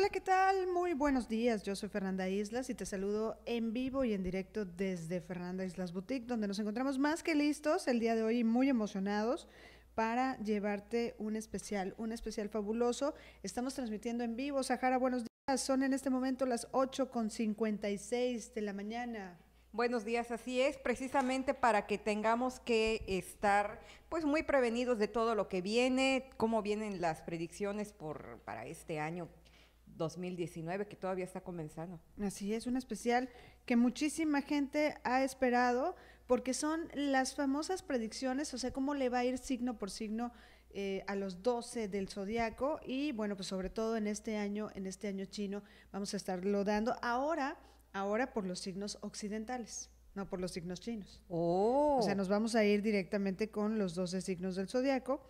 Hola, ¿qué tal? Muy buenos días. Yo soy Fernanda Islas y te saludo en vivo y en directo desde Fernanda Islas Boutique, donde nos encontramos más que listos el día de hoy muy emocionados para llevarte un especial, un especial fabuloso. Estamos transmitiendo en vivo. Sahara, buenos días. Son en este momento las 8.56 de la mañana. Buenos días, así es, precisamente para que tengamos que estar pues muy prevenidos de todo lo que viene, cómo vienen las predicciones por, para este año 2019 que todavía está comenzando. Así es, un especial que muchísima gente ha esperado porque son las famosas predicciones, o sea, cómo le va a ir signo por signo eh, a los 12 del zodiaco y bueno, pues sobre todo en este año, en este año chino, vamos a estarlo dando ahora, ahora por los signos occidentales. No por los signos chinos. Oh. O sea, nos vamos a ir directamente con los 12 signos del zodiaco.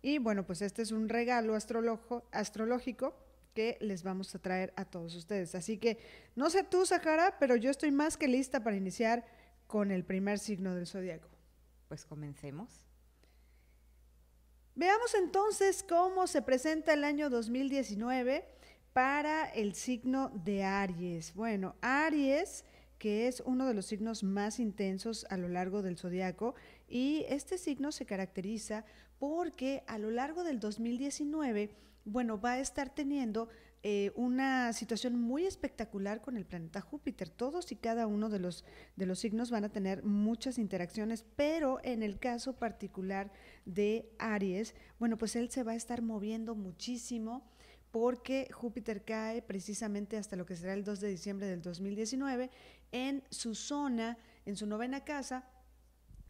Y bueno, pues este es un regalo astrológico que les vamos a traer a todos ustedes. Así que no sé tú, Sahara, pero yo estoy más que lista para iniciar con el primer signo del zodiaco. Pues comencemos. Veamos entonces cómo se presenta el año 2019 para el signo de Aries. Bueno, Aries que es uno de los signos más intensos a lo largo del zodiaco y este signo se caracteriza porque a lo largo del 2019 bueno, va a estar teniendo eh, una situación muy espectacular con el planeta Júpiter. Todos y cada uno de los, de los signos van a tener muchas interacciones, pero en el caso particular de Aries, bueno, pues él se va a estar moviendo muchísimo porque Júpiter cae precisamente hasta lo que será el 2 de diciembre del 2019 en su zona, en su novena casa,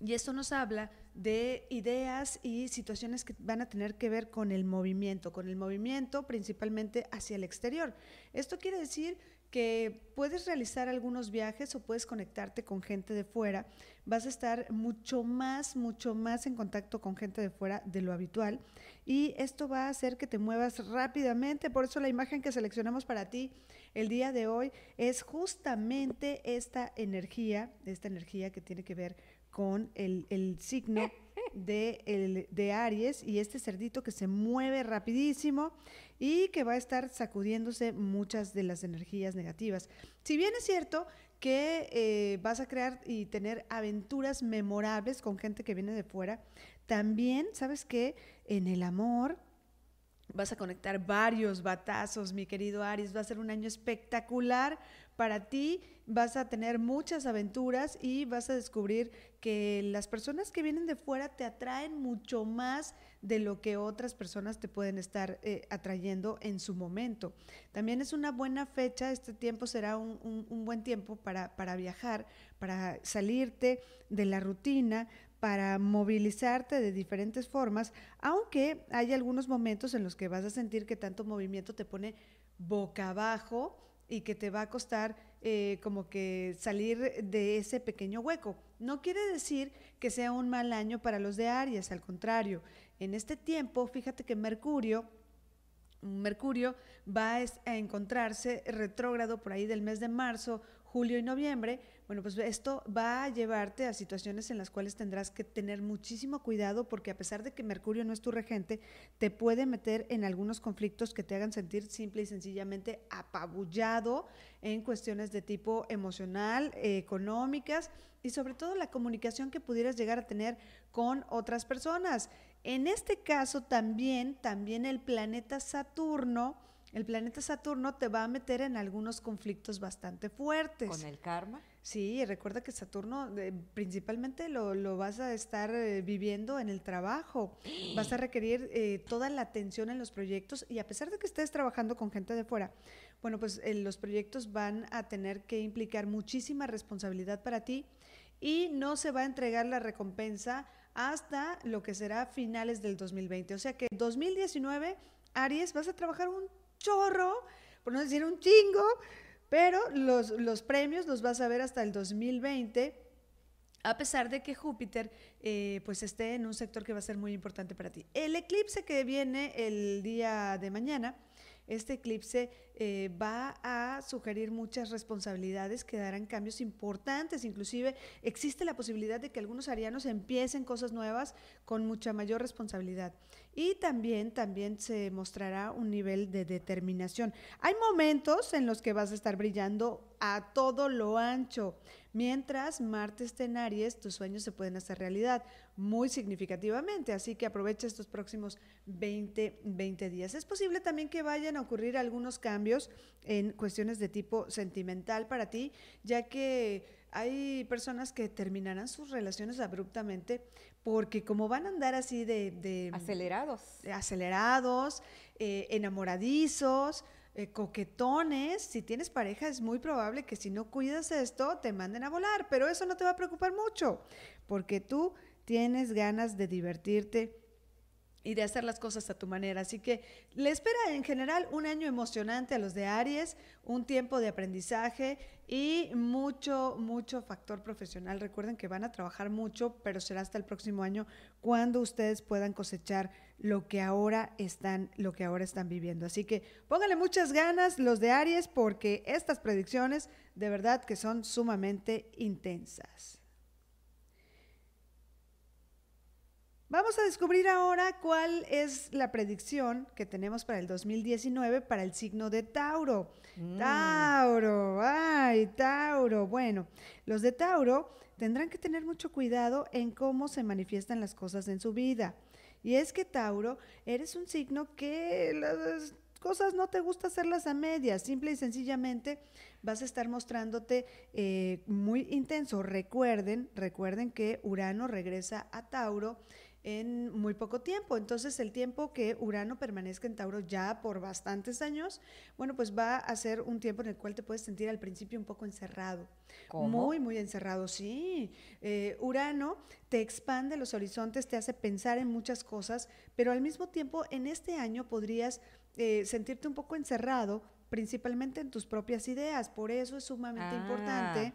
y esto nos habla de ideas y situaciones que van a tener que ver con el movimiento, con el movimiento principalmente hacia el exterior. Esto quiere decir que puedes realizar algunos viajes o puedes conectarte con gente de fuera, vas a estar mucho más, mucho más en contacto con gente de fuera de lo habitual y esto va a hacer que te muevas rápidamente. Por eso la imagen que seleccionamos para ti el día de hoy es justamente esta energía, esta energía que tiene que ver con el, signo de, Aries y este cerdito que se mueve rapidísimo y que va a estar sacudiéndose muchas de las energías negativas. Si bien es cierto que eh, vas a crear y tener aventuras memorables con gente que viene de fuera, también sabes que en el amor vas a conectar varios batazos, mi querido Aries, va a ser un año espectacular para ti, vas a tener muchas aventuras y vas a descubrir que las personas que vienen de fuera te atraen mucho más de lo que otras personas te pueden estar eh, atrayendo en su momento. También es una buena fecha, este tiempo será un, buen tiempo para, para viajar, para salirte de la rutina, para movilizarte de diferentes formas, aunque hay algunos momentos en los que vas a sentir que tanto movimiento te pone boca abajo y que te va a costar eh, como que salir de ese pequeño hueco. No quiere decir que sea un mal año para los de Aries, al contrario, en este tiempo fíjate que Mercurio... Mercurio va a encontrarse retrógrado por ahí del mes de marzo, julio y noviembre, bueno, pues esto va a llevarte a situaciones en las cuales tendrás que tener muchísimo cuidado porque a pesar de que Mercurio no es tu regente, te puede meter en algunos conflictos que te hagan sentir simple y sencillamente apabullado en cuestiones de tipo emocional, económicas y sobre todo la comunicación que pudieras llegar a tener con otras personas. En este caso también, también el planeta Saturno, el planeta Saturno te va a meter en algunos conflictos bastante fuertes. ¿Con el karma? Sí, recuerda que Saturno eh, principalmente lo, vas a estar eh, viviendo en el trabajo. Vas a requerir eh, toda la atención en los proyectos y a pesar de que estés trabajando con gente de fuera, bueno, pues los proyectos van a tener que implicar muchísima responsabilidad para ti y no se va a entregar la recompensa hasta lo que será finales del 2020. O sea que 2019, Aries, vas a trabajar un chorro, por no decir un chingo pero los, premios los vas a ver hasta el 2020 a pesar de que Júpiter eh, pues esté en un sector que va a ser muy importante para ti. El eclipse que viene el día de mañana, este eclipse eh, va a sugerir muchas responsabilidades que darán cambios importantes, inclusive existe la posibilidad de que algunos arianos empiecen cosas nuevas con mucha mayor responsabilidad y también, también se mostrará un nivel de determinación. Hay momentos en los que vas a estar brillando a todo lo ancho, mientras martes en Aries tus sueños se pueden hacer realidad muy significativamente, así que aprovecha estos próximos 20, 20 días. Es posible también que vayan a ocurrir algunos cambios en cuestiones de tipo sentimental para ti, ya que hay personas que terminarán sus relaciones abruptamente porque como van a andar así de... acelerados. acelerados, eh, enamoradizos, eh, coquetones, si tienes pareja es muy probable que si no cuidas esto te manden a volar, pero eso no te va a preocupar mucho porque tú tienes ganas de divertirte y de hacer las cosas a tu manera. Así que le espera en general un año emocionante a los de Aries, un tiempo de aprendizaje y mucho, mucho factor profesional. Recuerden que van a trabajar mucho, pero será hasta el próximo año cuando ustedes puedan cosechar lo que ahora están, lo que ahora están viviendo. Así que pónganle muchas ganas los de Aries porque estas predicciones de verdad que son sumamente intensas. Vamos a descubrir ahora cuál es la predicción que tenemos para el 2019 para el signo de Tauro. Mm. Tauro, ay, Tauro. Bueno, los de Tauro tendrán que tener mucho cuidado en cómo se manifiestan las cosas en su vida. Y es que Tauro, eres un signo que las cosas no te gusta hacerlas a medias, simple y sencillamente vas a estar mostrándote eh, muy intenso. Recuerden, recuerden que Urano regresa a Tauro en muy poco tiempo. Entonces el tiempo que Urano permanezca en Tauro ya por bastantes años, bueno, pues va a ser un tiempo en el cual te puedes sentir al principio un poco encerrado. Muy, muy encerrado, sí. Eh, Urano te expande los horizontes, te hace pensar en muchas cosas, pero al mismo tiempo en este año podrías eh, sentirte un poco encerrado, principalmente en tus propias ideas. Por eso es sumamente ah. importante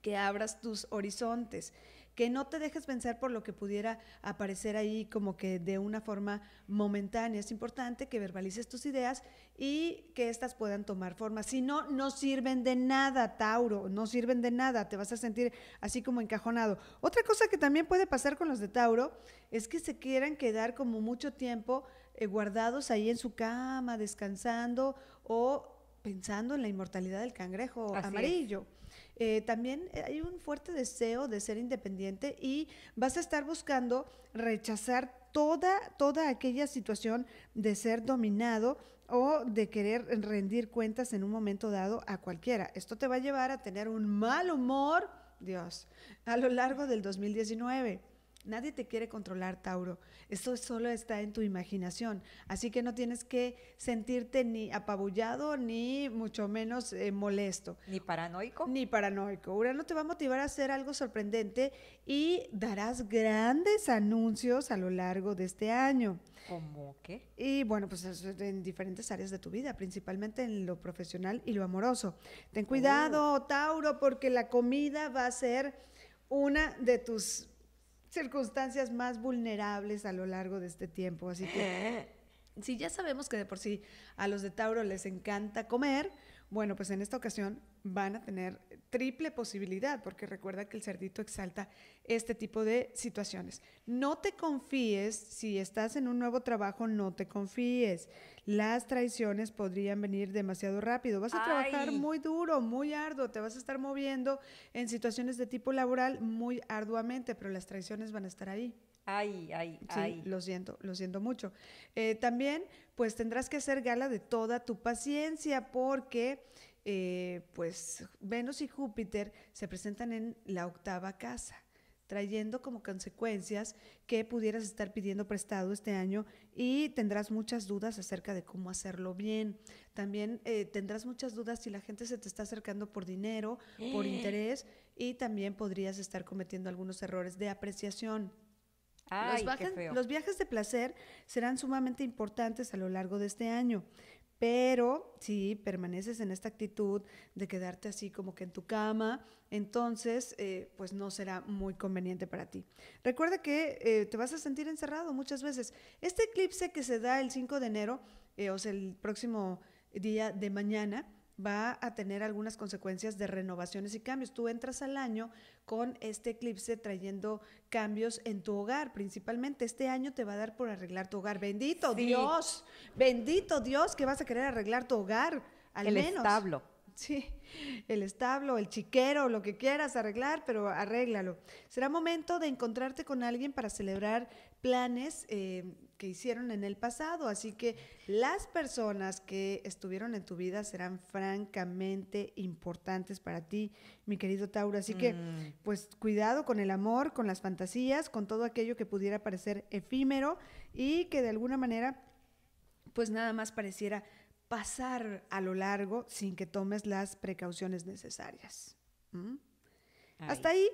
que abras tus horizontes que no te dejes vencer por lo que pudiera aparecer ahí como que de una forma momentánea. Es importante que verbalices tus ideas y que éstas puedan tomar forma. Si no, no sirven de nada, Tauro, no sirven de nada, te vas a sentir así como encajonado. Otra cosa que también puede pasar con los de Tauro es que se quieran quedar como mucho tiempo eh, guardados ahí en su cama, descansando o pensando en la inmortalidad del cangrejo amarillo. Eh, también eh, hay un fuerte deseo de ser independiente y vas a estar buscando rechazar toda, toda aquella situación de ser dominado o de querer rendir cuentas en un momento dado a cualquiera. Esto te va a llevar a tener un mal humor, Dios, a lo largo del 2019. Nadie te quiere controlar, Tauro. Esto solo está en tu imaginación. Así que no tienes que sentirte ni apabullado, ni mucho menos eh, molesto. Ni paranoico. Ni paranoico. Urano te va a motivar a hacer algo sorprendente y darás grandes anuncios a lo largo de este año. ¿Cómo qué? Y bueno, pues en diferentes áreas de tu vida, principalmente en lo profesional y lo amoroso. Ten cuidado, oh. Tauro, porque la comida va a ser una de tus circunstancias más vulnerables a lo largo de este tiempo. Así que si ya sabemos que de por sí a los de Tauro les encanta comer, bueno, pues en esta ocasión van a tener triple posibilidad, porque recuerda que el cerdito exalta este tipo de situaciones. No te confíes, si estás en un nuevo trabajo, no te confíes. Las traiciones podrían venir demasiado rápido. Vas a trabajar muy duro, muy arduo, te vas a estar moviendo en situaciones de tipo laboral muy arduamente, pero las traiciones van a estar ahí. ahí ay, sí, Lo siento, lo siento mucho. Eh, también, pues tendrás que hacer gala de toda tu paciencia porque eh, pues Venus y Júpiter se presentan en la octava casa, trayendo como consecuencias que pudieras estar pidiendo prestado este año y tendrás muchas dudas acerca de cómo hacerlo bien. También eh, tendrás muchas dudas si la gente se te está acercando por dinero, por interés y también podrías estar cometiendo algunos errores de apreciación. los viajes de placer serán sumamente importantes a lo largo de este año. Pero si permaneces en esta actitud de quedarte así como que en tu cama, entonces eh, pues no será muy conveniente para ti. Recuerda que eh, te vas a sentir encerrado muchas veces. Este eclipse que se da el 5 de enero, eh, o sea, el próximo día de mañana, va a tener algunas consecuencias de renovaciones y cambios. Tú entras al año con este eclipse trayendo cambios en tu hogar, principalmente. Este año te va a dar por arreglar tu hogar. Bendito Dios, bendito Dios que vas a querer arreglar tu hogar, al El establo. Sí, el establo, el chiquero, lo que quieras arreglar, pero arréglalo. Será momento de encontrarte con alguien para celebrar planes. Eh, que hicieron en el pasado. Así que las personas que estuvieron en tu vida serán francamente importantes para ti, mi querido Tauro. Así que, mm. pues, cuidado con el amor, con las fantasías, con todo aquello que pudiera parecer efímero y que de alguna manera, pues, nada más pareciera pasar a lo largo sin que tomes las precauciones necesarias. Hasta ahí,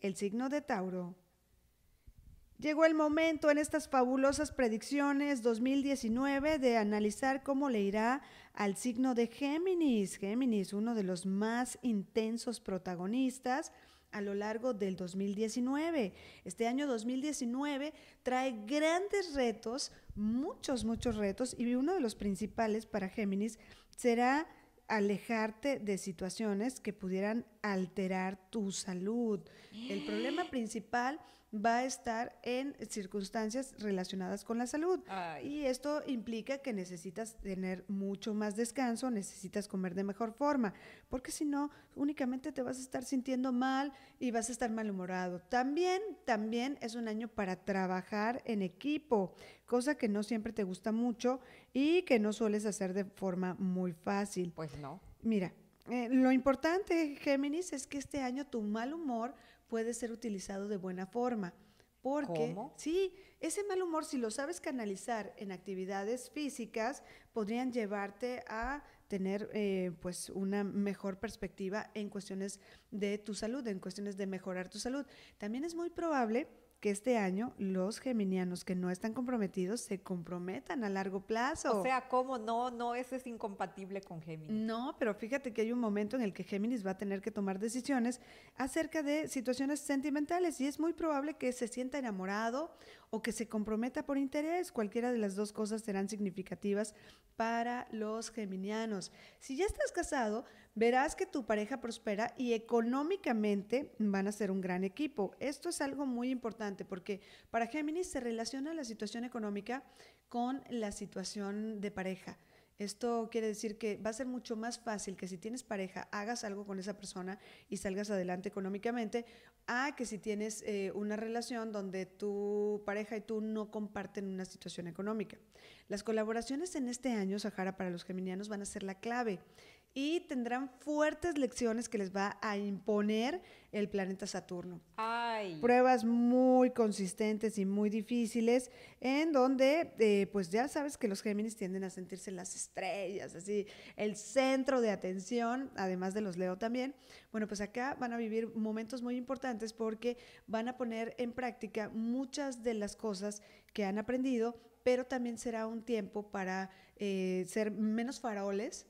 el signo de Tauro Llegó el momento en estas fabulosas predicciones 2019 de analizar cómo le irá al signo de Géminis. Géminis, uno de los más intensos protagonistas a lo largo del 2019. Este año 2019 trae grandes retos, muchos, muchos retos, y uno de los principales para Géminis será alejarte de situaciones que pudieran alterar tu salud. El problema principal va a estar en circunstancias relacionadas con la salud. Y esto implica que necesitas tener mucho más descanso, necesitas comer de mejor forma, porque si no, únicamente te vas a estar sintiendo mal y vas a estar malhumorado. También, también es un año para trabajar en equipo, cosa que no siempre te gusta mucho y que no sueles hacer de forma muy fácil. Pues no. Mira, eh, lo importante, Géminis, es que este año tu mal humor puede ser utilizado de buena forma. Porque sí, ese mal humor, si lo sabes canalizar en actividades físicas, podrían llevarte a tener eh, pues una mejor perspectiva en cuestiones de tu salud, en cuestiones de mejorar tu salud. También es muy probable que este año los geminianos que no están comprometidos se comprometan a largo plazo. O sea, ¿cómo no? No, eso es incompatible con Géminis. No, pero fíjate que hay un momento en el que Géminis va a tener que tomar decisiones acerca de situaciones sentimentales y es muy probable que se sienta enamorado o que se comprometa por interés. Cualquiera de las dos cosas serán significativas para los geminianos. Si ya estás casado, verás que tu pareja prospera y económicamente van a ser un gran equipo. Esto es algo muy importante porque para Géminis se relaciona la situación económica con la situación de pareja. Esto quiere decir que va a ser mucho más fácil que si tienes pareja hagas algo con esa persona y salgas adelante económicamente, a que si tienes eh, una relación donde tu pareja y tú no comparten una situación económica. Las colaboraciones en este año, Sahara, para los geminianos van a ser la clave y tendrán fuertes lecciones que les va a imponer el planeta Saturno. Ay. Pruebas muy consistentes y muy difíciles en donde, eh, pues ya sabes que los Géminis tienden a sentirse las estrellas, así, el centro de atención, además de los Leo también. Bueno, pues acá van a vivir momentos muy importantes porque van a poner en práctica muchas de las cosas que han aprendido, pero también será un tiempo para eh, ser menos faroles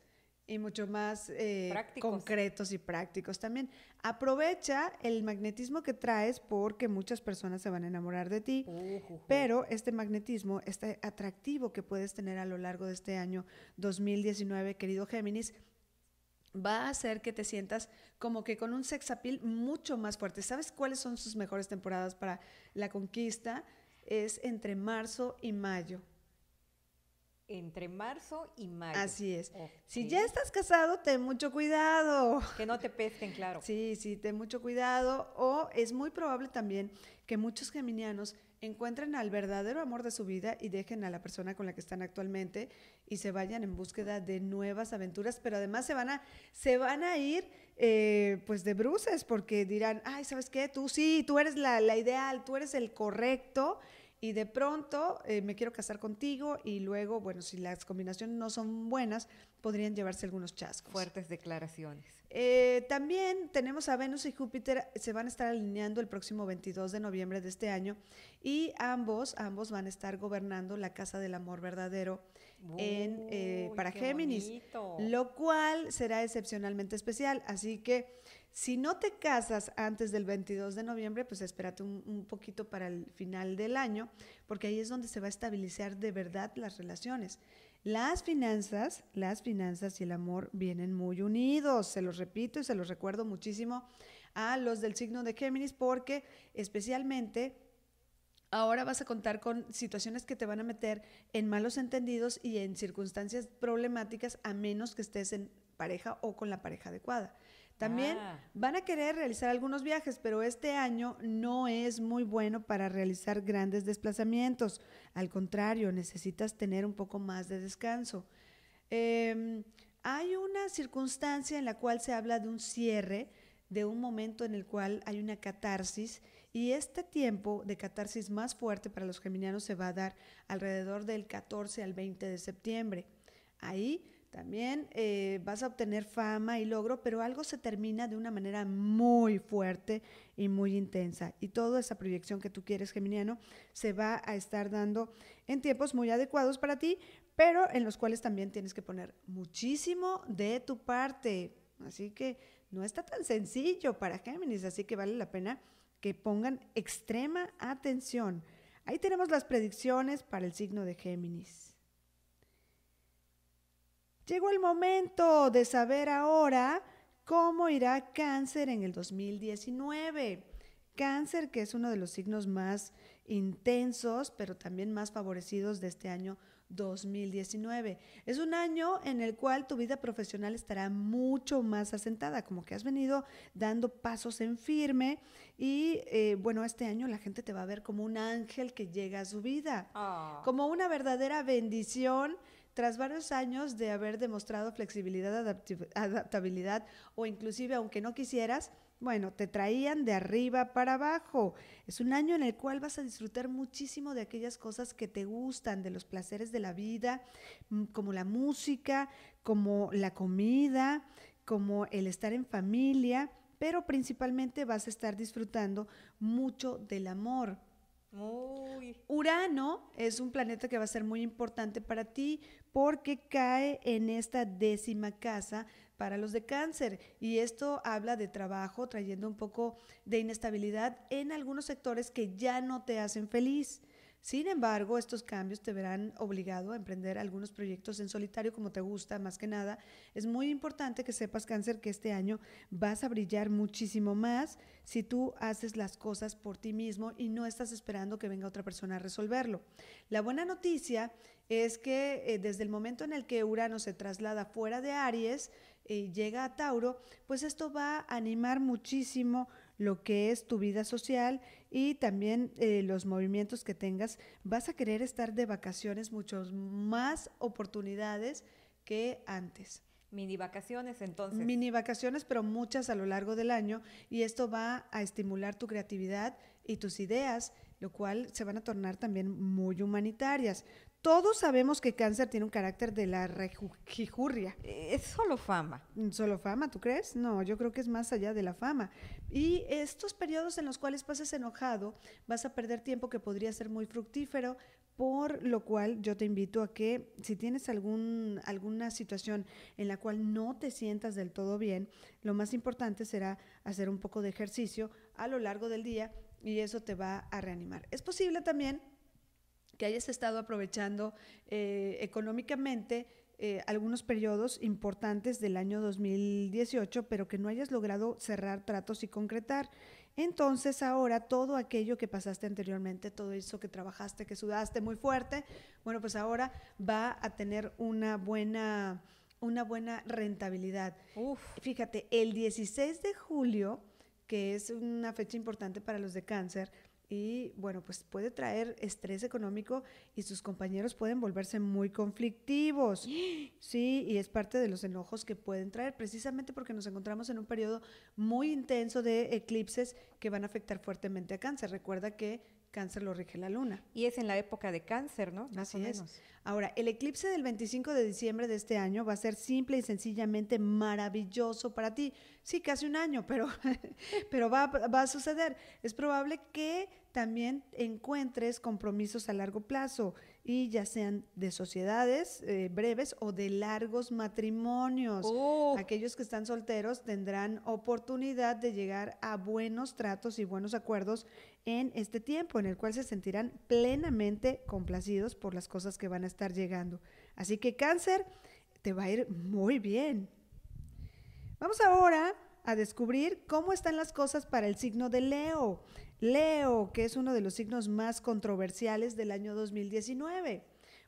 y mucho más eh, concretos y prácticos también. Aprovecha el magnetismo que traes porque muchas personas se van a enamorar de ti, uh, pero este magnetismo, este atractivo que puedes tener a lo largo de este año 2019, querido Géminis, va a hacer que te sientas como que con un sex appeal mucho más fuerte. ¿Sabes cuáles son sus mejores temporadas para la conquista? Es entre marzo y mayo entre marzo y mayo. Así es. Si ya estás casado, ten mucho cuidado. Que no te pesquen, claro. Sí, sí, ten mucho cuidado. O es muy probable también que muchos geminianos encuentren al verdadero amor de su vida y dejen a la persona con la que están actualmente y se vayan en búsqueda de nuevas aventuras, pero además se van a, se van a ir eh, pues de bruces porque dirán, ay, ¿sabes qué? Tú sí, tú eres la, la ideal, tú eres el correcto y de pronto eh, me quiero casar contigo y luego, bueno, si las combinaciones no son buenas, podrían llevarse algunos chascos. Fuertes declaraciones. Eh, también tenemos a Venus y Júpiter, se van a estar alineando el próximo 22 de noviembre de este año y ambos, ambos van a estar gobernando la casa del amor verdadero en, eh, para Géminis, lo cual será excepcionalmente especial. Así que si no te casas antes del 22 de noviembre, pues espérate un, poquito para el final del año, porque ahí es donde se va a estabilizar de verdad las relaciones. Las finanzas, las finanzas y el amor vienen muy unidos, se los repito y se los recuerdo muchísimo a los del signo de Géminis, porque especialmente ahora vas a contar con situaciones que te van a meter en malos entendidos y en circunstancias problemáticas, a menos que estés en pareja o con la pareja adecuada. También ah. van a querer realizar algunos viajes, pero este año no es muy bueno para realizar grandes desplazamientos. Al contrario, necesitas tener un poco más de descanso. Em, hay una circunstancia en la cual se habla de un cierre, de un momento en el cual hay una catarsis y este tiempo de catarsis más fuerte para los geminianos se va a dar alrededor del 14 al 20 de septiembre. Ahí también eh, vas a obtener fama y logro, pero algo se termina de una manera muy fuerte y muy intensa. Y toda esa proyección que tú quieres, Geminiano, se va a estar dando en tiempos muy adecuados para ti, pero en los cuales también tienes que poner muchísimo de tu parte. Así que no está tan sencillo para Géminis, así que vale la pena que pongan extrema atención. Ahí tenemos las predicciones para el signo de Géminis. Llegó el momento de saber ahora cómo irá cáncer en el 2019. Cáncer, que es uno de los signos más intensos, pero también más favorecidos de este año 2019. Es un año en el cual tu vida profesional estará mucho más asentada, como que has venido dando pasos en firme y eh, bueno, este año la gente te va a ver como un ángel que llega a su vida, ah. como una verdadera bendición tras varios años de haber demostrado flexibilidad, adaptabilidad o inclusive aunque no quisieras, bueno, te traían de arriba para abajo. Es un año en el cual vas a disfrutar muchísimo de aquellas cosas que te gustan, de los placeres de la vida, mm, como la música, como la comida, como el estar en familia, pero principalmente vas a estar disfrutando mucho del amor Urano es un planeta que va a ser muy importante para ti porque cae en esta décima casa para los de cáncer y esto habla de trabajo trayendo un poco de inestabilidad en algunos sectores que ya no te hacen feliz. Sin embargo, estos cambios te verán obligado a emprender algunos proyectos en solitario como te gusta, más que nada. Es muy importante que sepas, cáncer, que este año vas a brillar muchísimo más si tú haces las cosas por ti mismo y no estás esperando que venga otra persona a resolverlo. La buena noticia es que eh, desde el momento en el que Urano se traslada fuera de Aries, eh, y llega a Tauro, pues esto va a animar muchísimo lo que es tu vida social y también eh, los movimientos que tengas, vas a querer estar de vacaciones muchas más oportunidades que antes. Mini vacaciones entonces. Mini vacaciones, pero muchas a lo largo del año y esto va a estimular tu creatividad y tus ideas, lo cual se van a tornar también muy humanitarias. Todos sabemos que cáncer tiene un carácter de la rejujurria. Eh, es solo fama. Mm, ¿Solo fama, tú crees? No, yo creo que es más allá de la fama. Y estos periodos en los cuales pases enojado, vas a perder tiempo que podría ser muy fructífero, por lo cual yo te invito a que si tienes algún, alguna situación en la cual no te sientas del todo bien, lo más importante será hacer un poco de ejercicio a lo largo del día y eso te va a reanimar. Es posible también que hayas estado aprovechando eh, económicamente eh, algunos periodos importantes del año 2018, pero que no hayas logrado cerrar tratos y concretar. Entonces ahora todo aquello que pasaste anteriormente, todo eso que trabajaste, que sudaste muy fuerte, bueno, pues ahora va a tener una buena, una buena rentabilidad. Uf. Fíjate, el 16 de julio, que es una fecha importante para los de cáncer, y bueno, pues puede traer estrés económico y sus compañeros pueden volverse muy conflictivos. Sí, y es parte de los enojos que pueden traer, precisamente porque nos encontramos en un periodo muy intenso de eclipses que van a afectar fuertemente a cáncer. Recuerda que cáncer lo rige la luna. Y es en la época de cáncer, ¿no? Más o menos. Ahora, el eclipse del 25 de diciembre de este año va a ser simple y sencillamente maravilloso para ti. Sí, casi un año, pero, pero va, va a suceder. Es probable que también encuentres compromisos a largo plazo y ya sean de sociedades eh, breves o de largos matrimonios. Oh. Aquellos que están solteros tendrán oportunidad de llegar a buenos tratos y buenos acuerdos en este tiempo en el cual se sentirán plenamente complacidos por las cosas que van a estar llegando. Así que cáncer, te va a ir muy bien. Vamos ahora a descubrir cómo están las cosas para el signo de Leo. Leo, que es uno de los signos más controversiales del año 2019.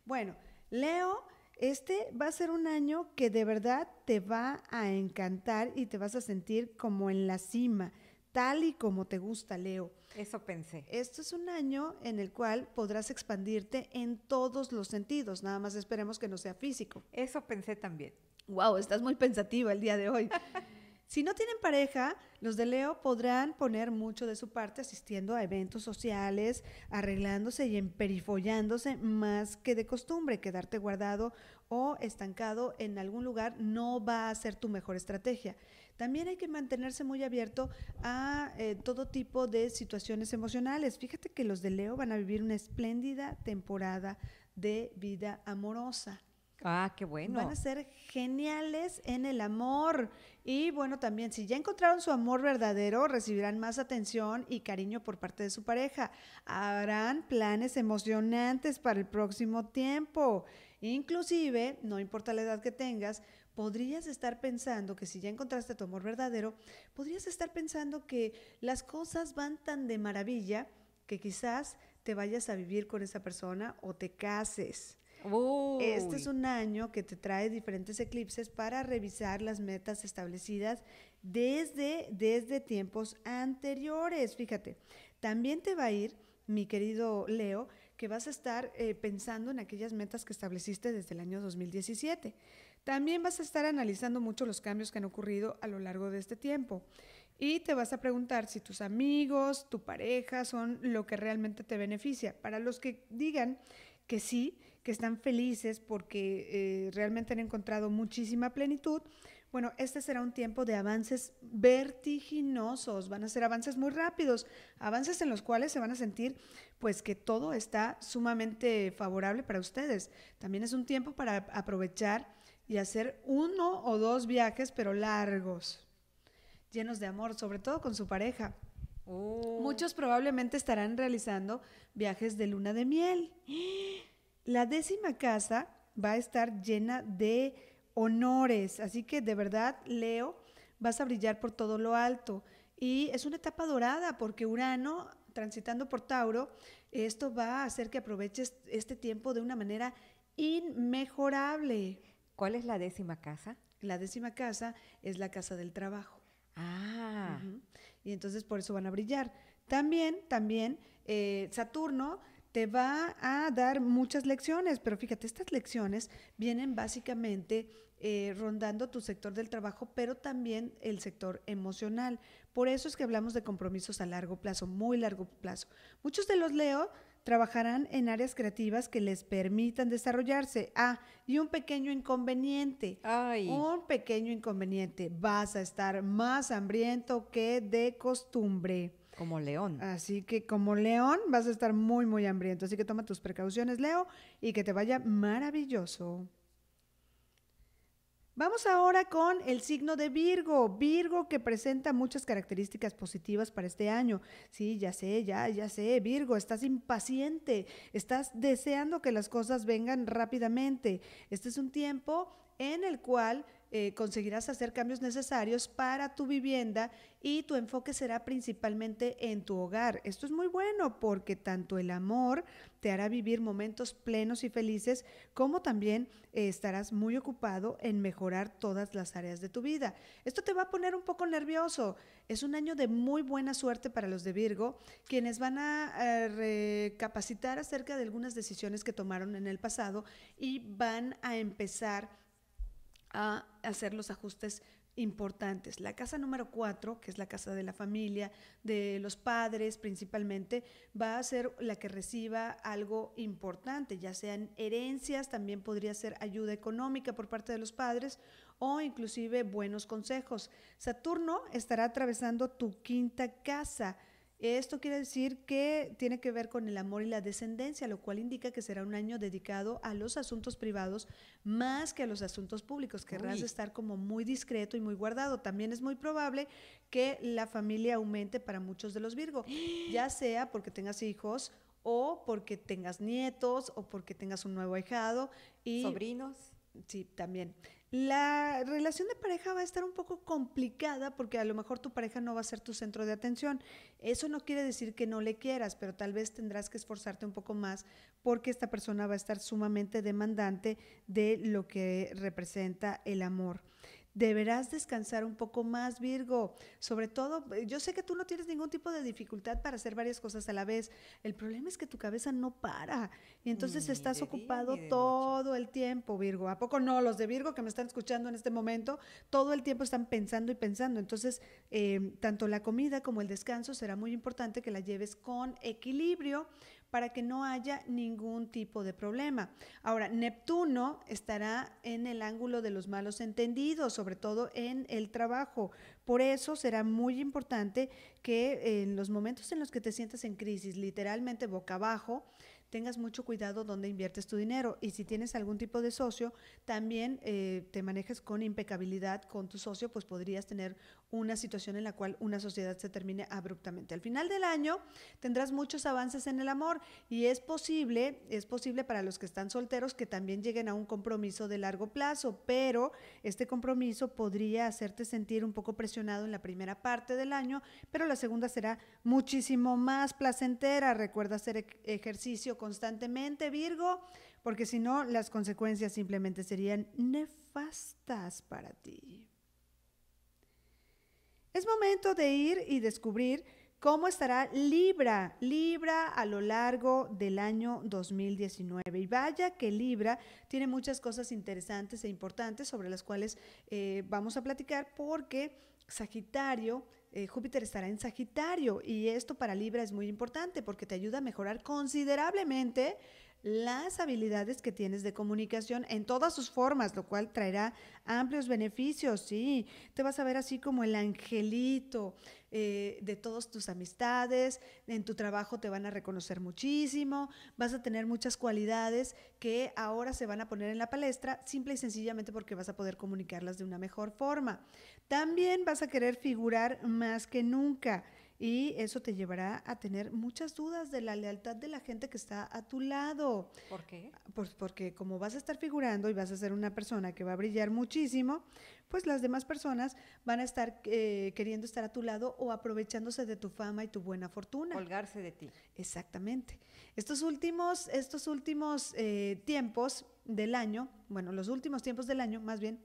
Bueno, Leo, este va a ser un año que de verdad te va a encantar y te vas a sentir como en la cima, tal y como te gusta, Leo. Eso pensé. Esto es un año en el cual podrás expandirte en todos los sentidos, nada más esperemos que no sea físico. Eso pensé también. Wow, estás muy pensativa el día de hoy. Si no tienen pareja, los de Leo podrán poner mucho de su parte asistiendo a eventos sociales, arreglándose y emperifollándose más que de costumbre. Quedarte guardado o estancado en algún lugar no va a ser tu mejor estrategia. También hay que mantenerse muy abierto a eh, todo tipo de situaciones emocionales. Fíjate que los de Leo van a vivir una espléndida temporada de vida amorosa. Ah, qué bueno. Van a ser geniales en el amor. Y bueno, también si ya encontraron su amor verdadero, recibirán más atención y cariño por parte de su pareja. Habrán planes emocionantes para el próximo tiempo. Inclusive, no importa la edad que tengas, podrías estar pensando que si ya encontraste tu amor verdadero, podrías estar pensando que las cosas van tan de maravilla que quizás te vayas a vivir con esa persona o te cases. Este es un año que te trae diferentes eclipses para revisar las metas establecidas desde, desde tiempos anteriores. Fíjate, también te va a ir, mi querido Leo, que vas a estar eh, pensando en aquellas metas que estableciste desde el año 2017. También vas a estar analizando mucho los cambios que han ocurrido a lo largo de este tiempo y te vas a preguntar si tus amigos, tu pareja son lo que realmente te beneficia. Para los que digan que sí, que están felices porque eh, realmente han encontrado muchísima plenitud. Bueno, este será un tiempo de avances vertiginosos, van a ser avances muy rápidos, avances en los cuales se van a sentir pues que todo está sumamente favorable para ustedes. También es un tiempo para aprovechar y hacer uno o dos viajes, pero largos, llenos de amor, sobre todo con su pareja. Oh. Muchos probablemente estarán realizando viajes de luna de miel. La décima casa va a estar llena de honores, así que de verdad, Leo, vas a brillar por todo lo alto. Y es una etapa dorada porque Urano, transitando por Tauro, esto va a hacer que aproveches este tiempo de una manera inmejorable. ¿Cuál es la décima casa? La décima casa es la casa del trabajo. Ah. Y entonces por eso van a brillar. También, también, eh, Saturno te va a dar muchas lecciones, pero fíjate, estas lecciones vienen básicamente eh, rondando tu sector del trabajo, pero también el sector emocional. Por eso es que hablamos de compromisos a largo plazo, muy largo plazo. Muchos de los leo trabajarán en áreas creativas que les permitan desarrollarse. Ah, y un pequeño inconveniente. Ay. Un pequeño inconveniente. Vas a estar más hambriento que de costumbre. Como león. Así que como león vas a estar muy, muy hambriento. Así que toma tus precauciones, Leo, y que te vaya maravilloso. Vamos ahora con el signo de Virgo, Virgo que presenta muchas características positivas para este año. Sí, ya sé, ya, ya sé, Virgo, estás impaciente, estás deseando que las cosas vengan rápidamente. Este es un tiempo en el cual eh, conseguirás hacer cambios necesarios para tu vivienda y tu enfoque será principalmente en tu hogar. Esto es muy bueno porque tanto el amor te hará vivir momentos plenos y felices, como también eh, estarás muy ocupado en mejorar todas las áreas de tu vida. Esto te va a poner un poco nervioso. Es un año de muy buena suerte para los de Virgo, quienes van a, a recapacitar acerca de algunas decisiones que tomaron en el pasado y van a empezar a hacer los ajustes importantes. La casa número cuatro, que es la casa de la familia, de los padres principalmente, va a ser la que reciba algo importante, ya sean herencias, también podría ser ayuda económica por parte de los padres o inclusive buenos consejos. Saturno estará atravesando tu quinta casa esto quiere decir que tiene que ver con el amor y la descendencia, lo cual indica que será un año dedicado a los asuntos privados más que a los asuntos públicos. Querrás estar como muy discreto y muy guardado. También es muy probable que la familia aumente para muchos de los Virgo, ya sea porque tengas hijos o porque tengas nietos o porque tengas un nuevo ahijado y sobrinos. Sí, también la relación de pareja va a estar un poco complicada porque a lo mejor tu pareja no va a ser tu centro de atención. Eso no quiere decir que no le quieras, pero tal vez tendrás que esforzarte un poco más porque esta persona va a estar sumamente demandante de lo que representa el amor. Deberás descansar un poco más, Virgo. Sobre todo, yo sé que tú no tienes ningún tipo de dificultad para hacer varias cosas a la vez. El problema es que tu cabeza no para. Y entonces estás ocupado todo el tiempo, Virgo. ¿A poco no? Los de Virgo que me están escuchando en este momento, todo el tiempo están pensando y pensando. Entonces, eh, tanto la comida como el descanso será muy importante que la lleves con equilibrio para que no haya ningún tipo de problema. Ahora, Neptuno estará en el ángulo de los malos entendidos, sobre todo en el trabajo. Por eso será muy importante que en los momentos en los que te sientas en crisis, literalmente boca abajo, tengas mucho cuidado donde inviertes tu dinero. Y si tienes algún tipo de socio, también eh, te manejes con impecabilidad con tu socio, pues podrías tener una situación en la cual una sociedad se termine abruptamente. Al final del año tendrás muchos avances en el amor y es posible, es posible para los que están solteros que también lleguen a un compromiso de largo plazo, pero este compromiso podría hacerte sentir un poco presionado en la primera parte del año, pero la segunda será muchísimo más placentera. Recuerda hacer ejercicio constantemente, Virgo, porque si no, las consecuencias simplemente serían nefastas para ti. Es momento de ir y descubrir cómo estará Libra, Libra a lo largo del año 2019. Y vaya que Libra tiene muchas cosas interesantes e importantes sobre las cuales eh, vamos a platicar porque Sagitario eh, Júpiter estará en Sagitario y esto para Libra es muy importante porque te ayuda a mejorar considerablemente las habilidades que tienes de comunicación en todas sus formas, lo cual traerá amplios beneficios, sí. Te vas a ver así como el angelito, eh, de todas tus amistades, en tu trabajo te van a reconocer muchísimo, vas a tener muchas cualidades que ahora se van a poner en la palestra, simple y sencillamente porque vas a poder comunicarlas de una mejor forma. También vas a querer figurar más que nunca y eso te llevará a tener muchas dudas de la lealtad de la gente que está a tu lado. ¿Por qué? Pues porque como vas a estar figurando y vas a ser una persona que va a brillar muchísimo, pues las demás personas van a estar eh, queriendo estar a tu lado o aprovechándose de tu fama y tu buena fortuna. Holgarse de ti. Exactamente. Estos últimos, estos últimos eh, tiempos del año, bueno, los últimos tiempos del año más bien,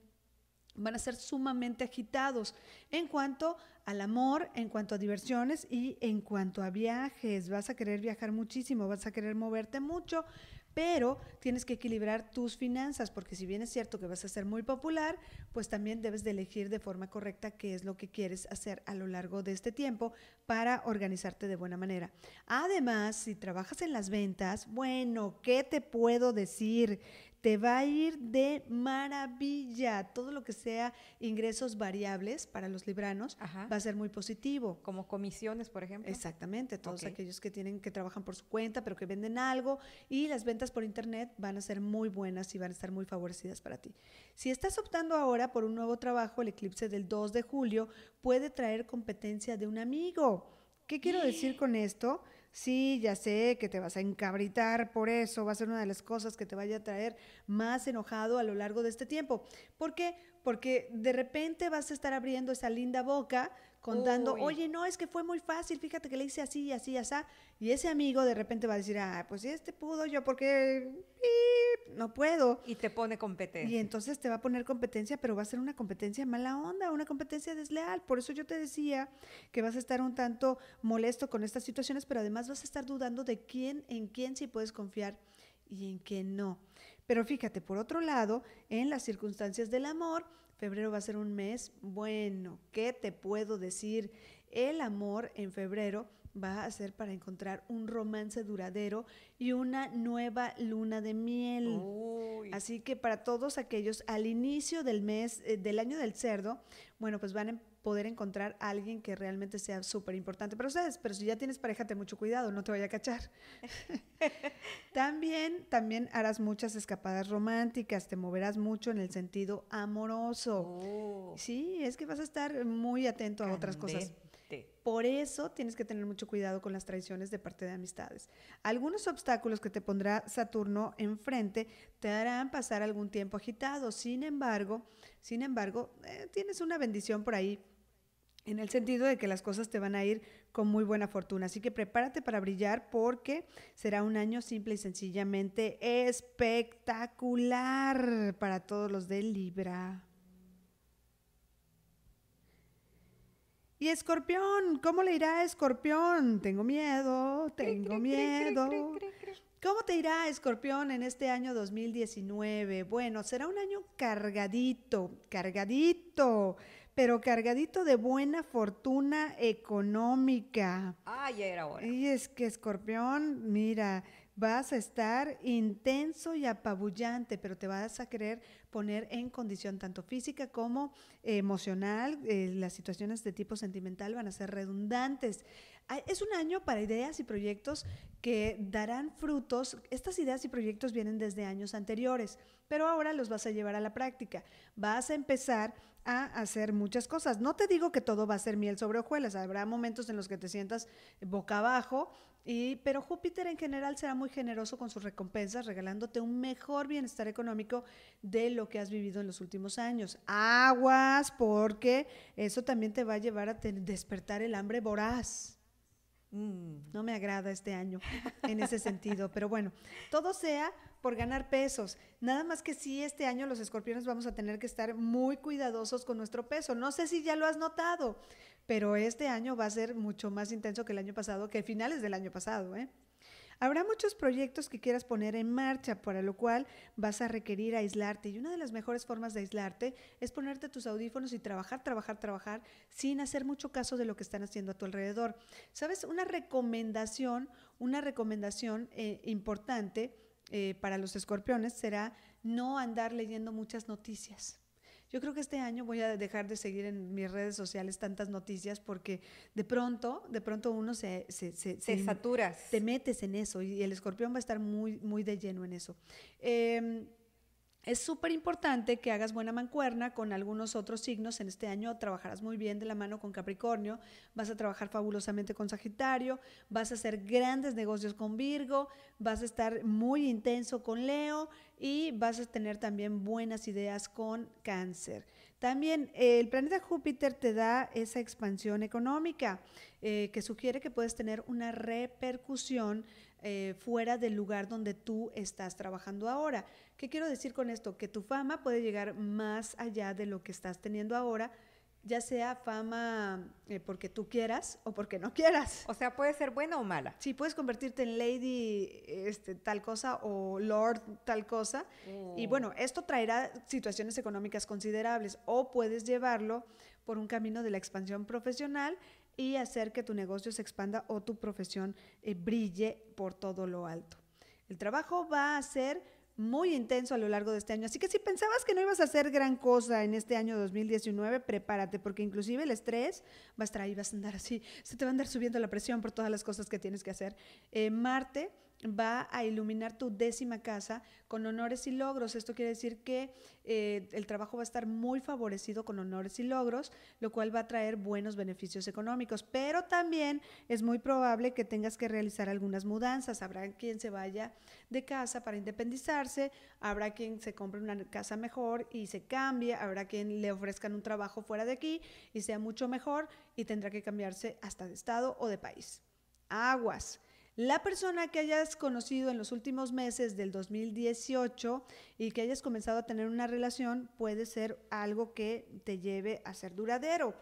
van a ser sumamente agitados en cuanto al amor, en cuanto a diversiones y en cuanto a viajes. Vas a querer viajar muchísimo, vas a querer moverte mucho, pero tienes que equilibrar tus finanzas, porque si bien es cierto que vas a ser muy popular, pues también debes de elegir de forma correcta qué es lo que quieres hacer a lo largo de este tiempo para organizarte de buena manera. Además, si trabajas en las ventas, bueno, ¿qué te puedo decir? te va a ir de maravilla. Todo lo que sea ingresos variables para los libranos va a ser muy positivo. Como comisiones, por ejemplo. Exactamente, todos aquellos que tienen que trabajan por su cuenta, pero que venden algo y las ventas por internet van a ser muy buenas y van a estar muy favorecidas para ti. Si estás optando ahora por un nuevo trabajo, el eclipse del 2 de julio puede traer competencia de un amigo. ¿Qué quiero decir con esto? sí, ya sé que te vas a encabritar por eso, va a ser una de las cosas que te vaya a traer más enojado a lo largo de este tiempo. ¿Por qué? Porque de repente vas a estar abriendo esa linda boca contando, oye, no, es que fue muy fácil, fíjate que le hice así, así, así, y ese amigo de repente va a decir, ah, pues este pudo, yo porque no puedo. Y te pone competencia. Y entonces te va a poner competencia, pero va a ser una competencia mala onda, una competencia desleal. Por eso yo te decía que vas a estar un tanto molesto con estas situaciones, pero además vas a estar dudando de quién, en quién sí puedes confiar y en quién no. Pero fíjate, por otro lado, en las circunstancias del amor, febrero va a ser un mes bueno. ¿Qué te puedo decir? El amor en febrero va a ser para encontrar un romance duradero y una nueva luna de miel. Así que para todos aquellos al inicio del mes eh, del año del cerdo, bueno, pues van a poder encontrar a alguien que realmente sea súper importante para ustedes. Pero si ya tienes pareja, ten mucho cuidado, no te vaya a cachar. también, también harás muchas escapadas románticas, te moverás mucho en el sentido amoroso. Oh. Sí, es que vas a estar muy atento a otras cosas. Por eso tienes que tener mucho cuidado con las traiciones de parte de amistades. Algunos obstáculos que te pondrá Saturno enfrente te harán pasar algún tiempo agitado. Sin embargo, sin embargo, eh, tienes una bendición por ahí en el sentido de que las cosas te van a ir con muy buena fortuna. Así que prepárate para brillar porque será un año simple y sencillamente espectacular para todos los de Libra. Y escorpión, ¿cómo le irá a escorpión? Tengo miedo, tengo miedo. ¿Cómo te irá escorpión en este año 2019? Bueno, será un año cargadito, cargadito, pero cargadito de buena fortuna económica. Ah, ya era hora. Y es que escorpión, mira, Vas a estar intenso y apabullante, pero te vas a querer poner en condición tanto física como emocional. Eh, las situaciones de tipo sentimental van a ser redundantes. Es un año para ideas y proyectos que darán frutos. Estas ideas y proyectos vienen desde años anteriores, pero ahora los vas a llevar a la práctica. Vas a empezar a hacer muchas cosas. No te digo que todo va a ser miel sobre hojuelas. Habrá momentos en los que te sientas boca abajo, y, pero Júpiter en general será muy generoso con sus recompensas, regalándote un mejor bienestar económico de lo que has vivido en los últimos años. Aguas, porque eso también te va a llevar a despertar el hambre voraz. Mm. No me agrada este año en ese sentido, pero bueno, todo sea por ganar pesos. Nada más que si este año los escorpiones vamos a tener que estar muy cuidadosos con nuestro peso. No sé si ya lo has notado, pero este año va a ser mucho más intenso que el año pasado, que finales del año pasado. ¿eh? Habrá muchos proyectos que quieras poner en marcha, para lo cual vas a requerir aislarte. Y una de las mejores formas de aislarte es ponerte tus audífonos y trabajar, trabajar, trabajar sin hacer mucho caso de lo que están haciendo a tu alrededor. ¿Sabes? Una recomendación, una recomendación eh, importante eh, para los escorpiones será no andar leyendo muchas noticias. Yo creo que este año voy a dejar de seguir en mis redes sociales tantas noticias porque de pronto, de pronto uno se... se, te saturas. Te metes en eso y el escorpión va a estar muy, muy de lleno en eso. Em, es súper importante que hagas buena mancuerna con algunos otros signos. En este año trabajarás muy bien de la mano con Capricornio, vas a trabajar fabulosamente con Sagitario, vas a hacer grandes negocios con Virgo, vas a estar muy intenso con Leo y vas a tener también buenas ideas con Cáncer. También eh, el planeta Júpiter te da esa expansión económica eh, que sugiere que puedes tener una repercusión eh, fuera del lugar donde tú estás trabajando ahora. ¿Qué quiero decir con esto? Que tu fama puede llegar más allá de lo que estás teniendo ahora, ya sea fama eh, porque tú quieras o porque no quieras. O sea, puede ser buena o mala. Sí, puedes convertirte en lady este, tal cosa o lord tal cosa. Y mm. bueno, esto traerá situaciones económicas considerables o puedes llevarlo por un camino de la expansión profesional y hacer que tu negocio se expanda o tu profesión eh, brille por todo lo alto. El trabajo va a ser muy intenso a lo largo de este año. Así que si pensabas que no ibas a hacer gran cosa en este año 2019, prepárate, porque inclusive el estrés va a estar ahí, vas a andar así, se te va a andar subiendo la presión por todas las cosas que tienes que hacer. Eh, Marte va a iluminar tu décima casa con honores y logros. Esto quiere decir que eh, el trabajo va a estar muy favorecido con honores y logros, lo cual va a traer buenos beneficios económicos. Pero también es muy probable que tengas que realizar algunas mudanzas. Habrá quien se vaya de casa para independizarse, habrá quien se compre una casa mejor y se cambie, habrá quien le ofrezcan un trabajo fuera de aquí y sea mucho mejor y tendrá que cambiarse hasta de estado o de país. Aguas la persona que hayas conocido en los últimos meses del 2018 y que hayas comenzado a tener una relación puede ser algo que te lleve a ser duradero.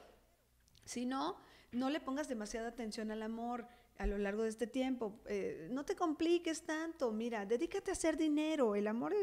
Si no, no le pongas demasiada atención al amor a lo largo de este tiempo. Eh, no te compliques tanto, mira, dedícate a hacer dinero. El amor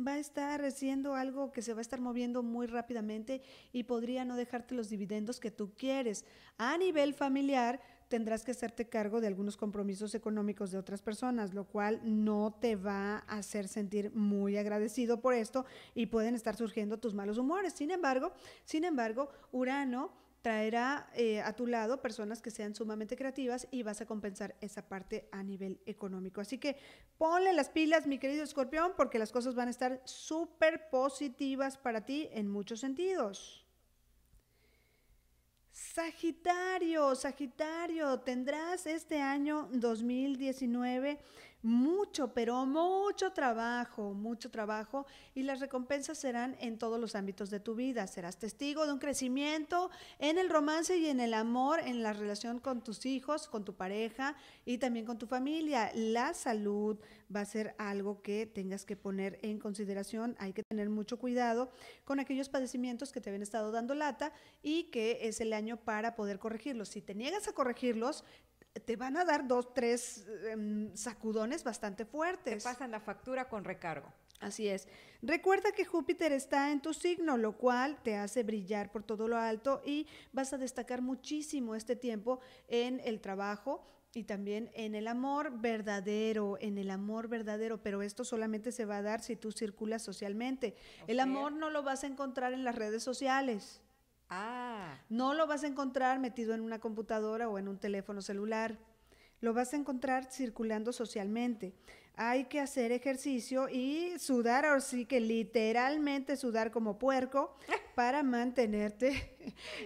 va a estar siendo algo que se va a estar moviendo muy rápidamente y podría no dejarte los dividendos que tú quieres. A nivel familiar, tendrás que hacerte cargo de algunos compromisos económicos de otras personas, lo cual no te va a hacer sentir muy agradecido por esto y pueden estar surgiendo tus malos humores. Sin embargo, sin embargo, Urano traerá eh, a tu lado personas que sean sumamente creativas y vas a compensar esa parte a nivel económico. Así que ponle las pilas, mi querido escorpión, porque las cosas van a estar súper positivas para ti en muchos sentidos. Sagitario, Sagitario, tendrás este año 2019 mucho, pero mucho trabajo, mucho trabajo y las recompensas serán en todos los ámbitos de tu vida. Serás testigo de un crecimiento en el romance y en el amor, en la relación con tus hijos, con tu pareja y también con tu familia. La salud va a ser algo que tengas que poner en consideración. Hay que tener mucho cuidado con aquellos padecimientos que te habían estado dando lata y que es el año para poder corregirlos. Si te niegas a corregirlos, te van a dar dos, tres em, sacudones bastante fuertes. Te pasan la factura con recargo. Así es. Recuerda que Júpiter está en tu signo, lo cual te hace brillar por todo lo alto y vas a destacar muchísimo este tiempo en el trabajo, y también en el amor verdadero, en el amor verdadero, pero esto solamente se va a dar si tú circulas socialmente. el amor no lo vas a encontrar en las redes sociales. Ah. No lo vas a encontrar metido en una computadora o en un teléfono celular. Lo vas a encontrar circulando socialmente. Hay que hacer ejercicio y sudar, ahora sí que literalmente sudar como puerco para mantenerte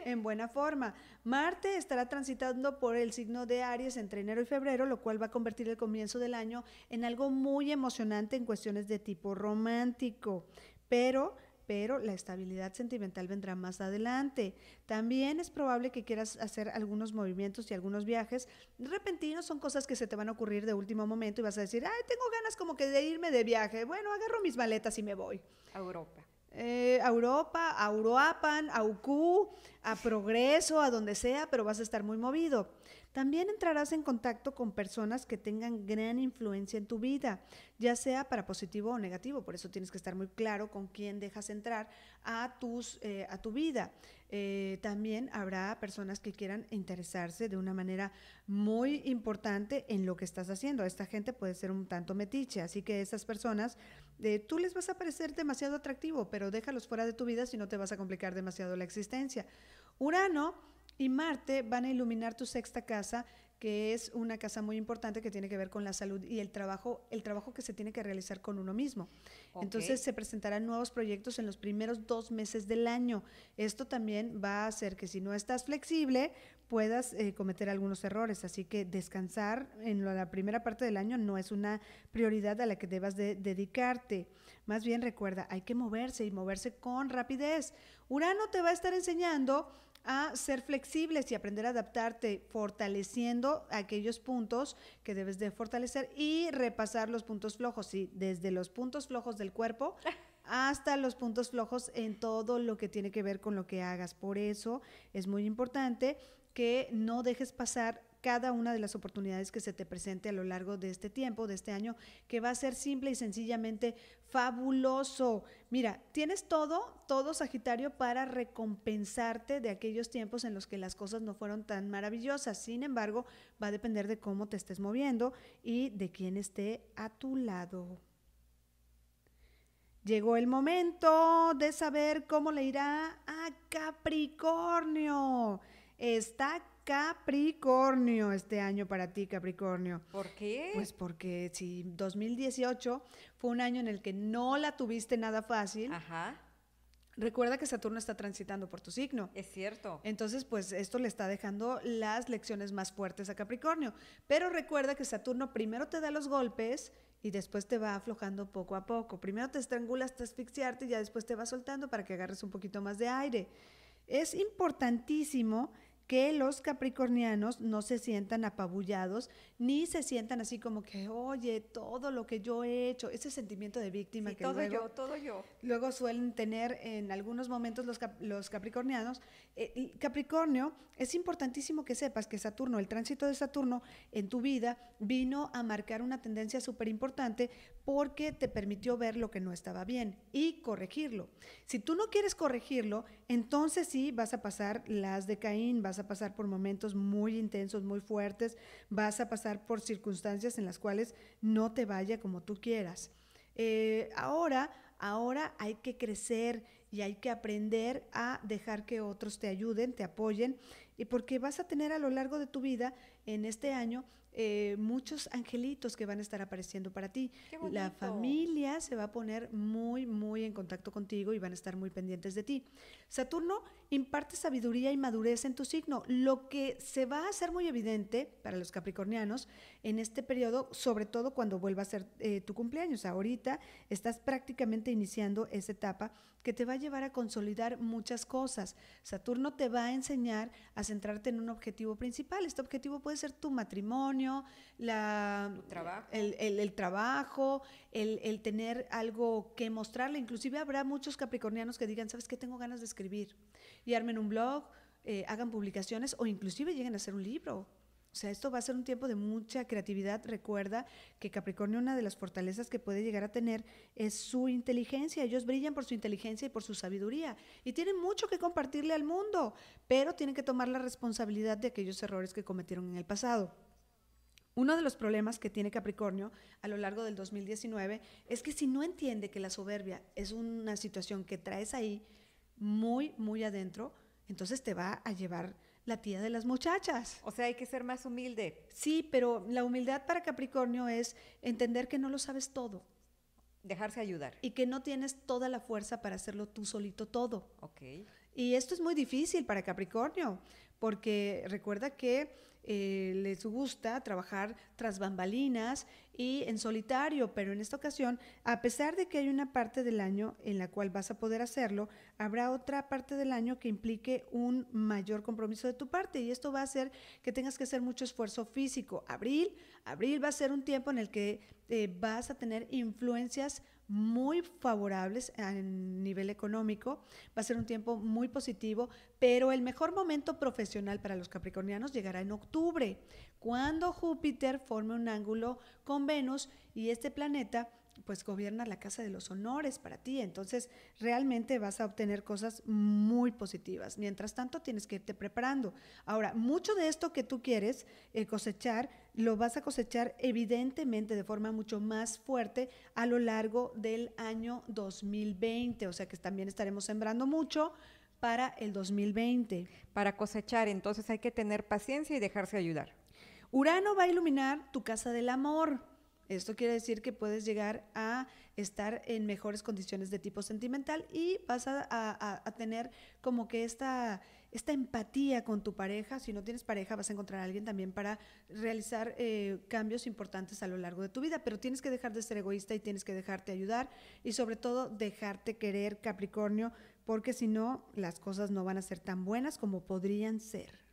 en buena forma. Marte estará transitando por el signo de Aries entre enero y febrero, lo cual va a convertir el comienzo del año en algo muy emocionante en cuestiones de tipo romántico. Pero pero la estabilidad sentimental vendrá más adelante. También es probable que quieras hacer algunos movimientos y algunos viajes repentinos, son cosas que se te van a ocurrir de último momento y vas a decir, ay, tengo ganas como que de irme de viaje, bueno, agarro mis maletas y me voy. A Europa. Eh, a Europa, a Uruapan, a UQ, a Progreso, a donde sea, pero vas a estar muy movido. También entrarás en contacto con personas que tengan gran influencia en tu vida, ya sea para positivo o negativo. Por eso tienes que estar muy claro con quién dejas entrar a, tus, eh, a tu vida. Eh, también habrá personas que quieran interesarse de una manera muy importante en lo que estás haciendo. a Esta gente puede ser un tanto metiche, así que esas personas, de eh, tú les vas a parecer demasiado atractivo, pero déjalos fuera de tu vida si no te vas a complicar demasiado la existencia. Urano y Marte van a iluminar tu sexta casa, que es una casa muy importante que tiene que ver con la salud y el trabajo, el trabajo que se tiene que realizar con uno mismo. Entonces se presentarán nuevos proyectos en los primeros dos meses del año. Esto también va a hacer que si no estás flexible puedas eh, cometer algunos errores. Así que descansar en la primera parte del año no es una prioridad a la que debas dedicarte. Más bien recuerda, hay que moverse y moverse con rapidez. Urano te va a estar enseñando a ser flexibles y aprender a adaptarte, fortaleciendo aquellos puntos que debes de fortalecer y repasar los puntos flojos, y desde los puntos flojos del cuerpo hasta los puntos flojos en todo lo que tiene que ver con lo que hagas. Por eso es muy importante que no dejes pasar cada una de las oportunidades que se te presente a lo largo de este tiempo, de este año, que va a ser simple y sencillamente fabuloso. Mira, tienes todo, todo Sagitario para recompensarte de aquellos tiempos en los que las cosas no fueron tan maravillosas. Sin embargo, va a depender de cómo te estés moviendo y de quién esté a tu lado. Llegó el momento de saber cómo le irá a Capricornio. Está Capricornio este año para ti, Capricornio. ¿Por qué? Pues porque si 2018 fue un año en el que no la tuviste nada fácil. Ajá. Recuerda que Saturno está transitando por tu signo. Es cierto. Entonces, pues esto le está dejando las lecciones más fuertes a Capricornio. Pero recuerda que Saturno primero te da los golpes y después te va aflojando poco a poco. Primero te estrangula hasta asfixiarte y ya después te va soltando para que agarres un poquito más de aire. Es importantísimo que los capricornianos no se sientan apabullados ni se sientan así como que, oye, todo lo que yo he hecho, ese sentimiento de víctima que todo luego, yo, todo yo. Luego suelen tener en algunos momentos los, los capricornianos. Eh, Capricornio, es importantísimo que sepas que Saturno, el tránsito de Saturno en tu vida, vino a marcar una tendencia súper importante porque te permitió ver lo que no estaba bien y corregirlo. Si tú no quieres corregirlo, entonces sí vas a pasar las de Caín, vas a pasar por momentos muy intensos, muy fuertes, vas a pasar por circunstancias en las cuales no te vaya como tú quieras. Eh, ahora, ahora hay que crecer y hay que aprender a dejar que otros te ayuden, te apoyen, y porque vas a tener a lo largo de tu vida, en este año, eh, muchos angelitos que van a estar apareciendo para ti. La familia se va a poner muy, muy en contacto contigo y van a estar muy pendientes de ti. Saturno imparte sabiduría y madurez en tu signo, lo que se va a hacer muy evidente para los capricornianos en este periodo, sobre todo cuando vuelva a ser eh, tu cumpleaños. Ahorita estás prácticamente iniciando esa etapa que te va a llevar a consolidar muchas cosas. Saturno te va a enseñar a centrarte en un objetivo principal. Este objetivo puede ser tu matrimonio, el trabajo el, tener algo que mostrarle. Inclusive habrá muchos capricornianos que digan, ¿sabes qué? Tengo ganas de escribir. Y armen un blog, eh, hagan publicaciones o inclusive lleguen a hacer un libro. O sea, esto va a ser un tiempo de mucha creatividad. Recuerda que Capricornio, una de las fortalezas que puede llegar a tener es su inteligencia. Ellos brillan por su inteligencia y por su sabiduría. Y tienen mucho que compartirle al mundo, pero tienen que tomar la responsabilidad de aquellos errores que cometieron en el pasado. Uno de los problemas que tiene Capricornio a lo largo del 2019 es que si no entiende que la soberbia es una situación que traes ahí muy, muy adentro, entonces te va a llevar la tía de las muchachas. O sea, hay que ser más humilde. Sí, pero la humildad para Capricornio es entender que no lo sabes todo. Dejarse ayudar. Y que no tienes toda la fuerza para hacerlo tú solito todo. Ok. Y esto es muy difícil para Capricornio, porque recuerda que eh, les gusta trabajar tras bambalinas y en solitario, pero en esta ocasión, a pesar de que hay una parte del año en la cual vas a poder hacerlo, habrá otra parte del año que implique un mayor compromiso de tu parte y esto va a hacer que tengas que hacer mucho esfuerzo físico. Abril, abril va a ser un tiempo en el que eh, vas a tener influencias muy favorables a nivel económico, va a ser un tiempo muy positivo, pero el mejor momento profesional para los capricornianos llegará en octubre, cuando Júpiter forme un ángulo con Venus y este planeta pues gobierna la casa de los honores para ti. Entonces, realmente vas a obtener cosas muy positivas. Mientras tanto, tienes que irte preparando. Ahora, mucho de esto que tú quieres eh, cosechar, lo vas a cosechar evidentemente de forma mucho más fuerte a lo largo del año 2020. O sea que también estaremos sembrando mucho para el 2020. Para cosechar, entonces hay que tener paciencia y dejarse ayudar. Urano va a iluminar tu casa del amor, esto quiere decir que puedes llegar a estar en mejores condiciones de tipo sentimental y vas a, tener como que esta, empatía con tu pareja. Si no tienes pareja, vas a encontrar a alguien también para realizar eh, cambios importantes a lo largo de tu vida, pero tienes que dejar de ser egoísta y tienes que dejarte ayudar y sobre todo dejarte querer, Capricornio, porque si no, las cosas no van a ser tan buenas como podrían ser.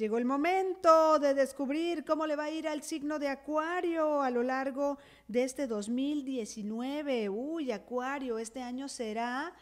Llegó el momento de descubrir cómo le va a ir al signo de Acuario a lo largo de este 2019. Uy, Acuario, este año será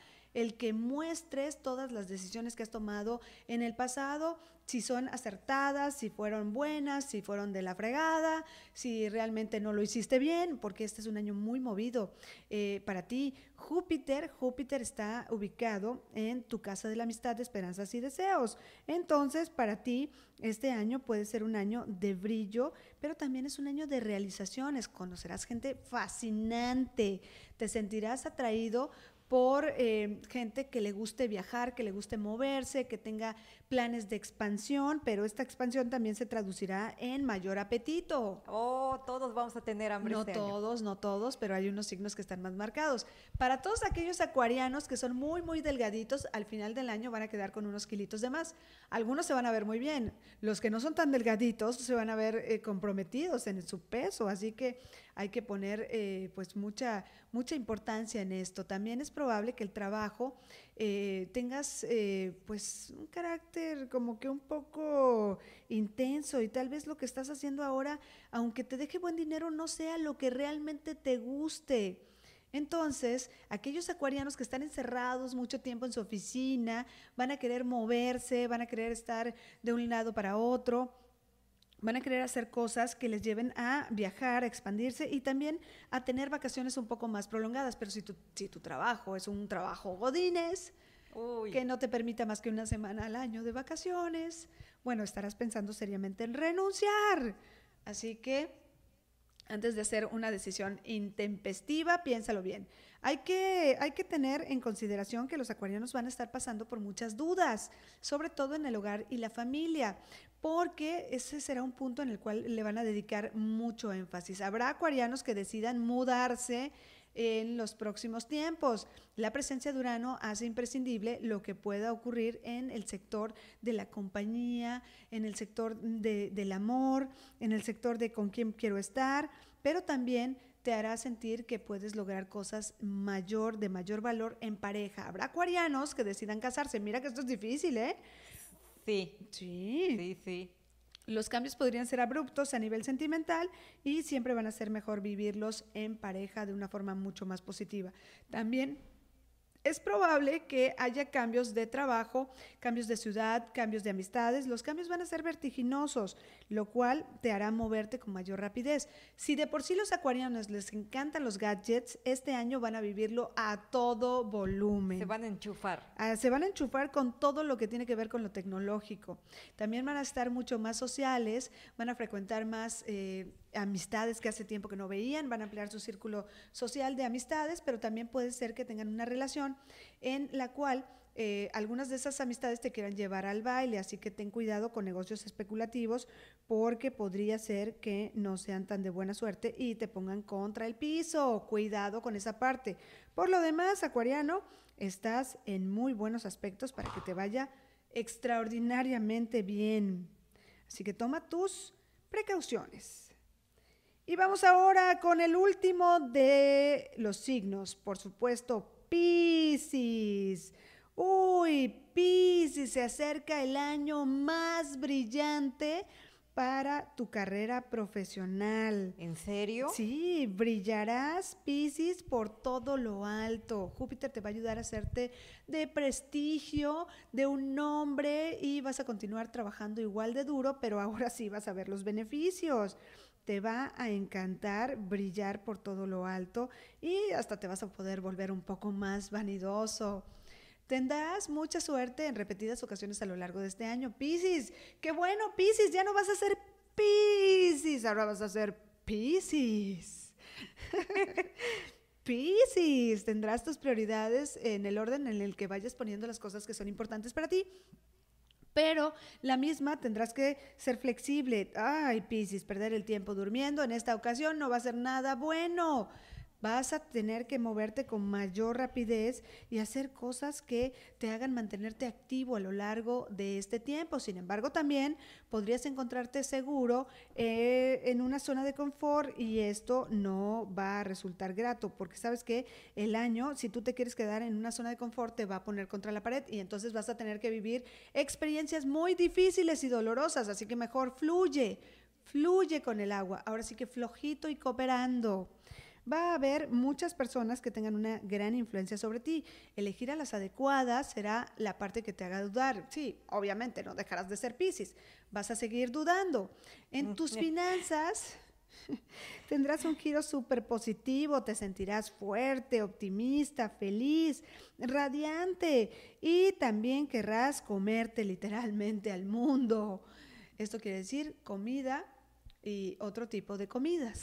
el que muestres todas las decisiones que has tomado en el pasado, si son acertadas, si fueron buenas, si fueron de la fregada, si realmente no lo hiciste bien, porque este es un año muy movido eh, para ti. Júpiter, Júpiter está ubicado en tu casa de la amistad, de esperanzas y deseos. Entonces, para ti, este año puede ser un año de brillo, pero también es un año de realizaciones. Conocerás gente fascinante, te sentirás atraído por em, gente que le guste viajar, que le guste moverse, que tenga planes de expansión, pero esta expansión también se traducirá en mayor apetito. Oh, todos vamos a tener hambre. No este todos, no todos, pero hay unos signos que están más marcados. Para todos aquellos acuarianos que son muy, muy delgaditos, al final del año van a quedar con unos kilitos de más. Algunos se van a ver muy bien, los que no son tan delgaditos se van a ver eh, comprometidos en su peso, así que hay que poner eh, pues mucha, mucha importancia en esto. También es probable que el trabajo eh, tengas eh, pues un carácter como que un poco intenso y tal vez lo que estás haciendo ahora, aunque te deje buen dinero, no sea lo que realmente te guste. Entonces, aquellos acuarianos que están encerrados mucho tiempo en su oficina, van a querer moverse, van a querer estar de un lado para otro van a querer hacer cosas que les lleven a viajar, a expandirse y también a tener vacaciones un poco más prolongadas. Pero si tu, si tu trabajo es un trabajo godines, que no te permita más que una semana al año de vacaciones, bueno, estarás pensando seriamente en renunciar. Así que antes de hacer una decisión intempestiva, piénsalo bien. Hay que, hay que tener en consideración que los acuarianos van a estar pasando por muchas dudas, sobre todo en el hogar y la familia porque ese será un punto en el cual le van a dedicar mucho énfasis. Habrá acuarianos que decidan mudarse en los próximos tiempos. La presencia de Urano hace imprescindible lo que pueda ocurrir en el sector de la compañía, en el sector del amor, en el sector de con quién quiero estar, pero también te hará sentir que puedes lograr cosas mayor, de mayor valor en pareja. Habrá acuarianos que decidan casarse. Mira que esto es difícil, ¿eh? Sí. Sí. Sí, Los cambios podrían ser abruptos a nivel sentimental y siempre van a ser mejor vivirlos en pareja de una forma mucho más positiva. También es probable que haya cambios de trabajo, cambios de ciudad, cambios de amistades. Los cambios van a ser vertiginosos, lo cual te hará moverte con mayor rapidez. Si de por sí los acuarianos les encantan los gadgets, este año van a vivirlo a todo volumen. Se van a enchufar. Ah, se van a enchufar con todo lo que tiene que ver con lo tecnológico. También van a estar mucho más sociales, van a frecuentar más... Eh, amistades que hace tiempo que no veían, van a ampliar su círculo social de amistades, pero también puede ser que tengan una relación en la cual eh, algunas de esas amistades te quieran llevar al baile, así que ten cuidado con negocios especulativos porque podría ser que no sean tan de buena suerte y te pongan contra el piso, cuidado con esa parte. Por lo demás, acuariano, estás en muy buenos aspectos para que te vaya extraordinariamente bien. Así que toma tus precauciones. Y vamos ahora con el último de los signos, por supuesto, Pisces. Uy, Pisces, se acerca el año más brillante para tu carrera profesional. ¿En serio? Sí, brillarás, Pisces, por todo lo alto. Júpiter te va a ayudar a hacerte de prestigio, de un nombre y vas a continuar trabajando igual de duro, pero ahora sí vas a ver los beneficios te va a encantar brillar por todo lo alto y hasta te vas a poder volver un poco más vanidoso. Tendrás mucha suerte en repetidas ocasiones a lo largo de este año. Piscis, qué bueno, Piscis, ya no vas a ser Piscis, ahora vas a ser Piscis. Piscis, tendrás tus prioridades en el orden en el que vayas poniendo las cosas que son importantes para ti pero la misma tendrás que ser flexible. Ay, Piscis, perder el tiempo durmiendo en esta ocasión no va a ser nada bueno. Vas a tener que moverte con mayor rapidez y hacer cosas que te hagan mantenerte activo a lo largo de este tiempo. Sin embargo, también podrías encontrarte seguro eh, en una zona de confort y esto no va a resultar grato, porque sabes que el año, si tú te quieres quedar en una zona de confort, te va a poner contra la pared y entonces vas a tener que vivir experiencias muy difíciles y dolorosas. Así que mejor fluye, fluye con el agua. Ahora sí que flojito y cooperando va a haber muchas personas que tengan una gran influencia sobre ti. Elegir a las adecuadas será la parte que te haga dudar. Sí, obviamente, no dejarás de ser Piscis. Vas a seguir dudando. En tus finanzas tendrás un giro súper positivo, te sentirás fuerte, optimista, feliz, radiante y también querrás comerte literalmente al mundo. Esto quiere decir comida y otro tipo de comidas.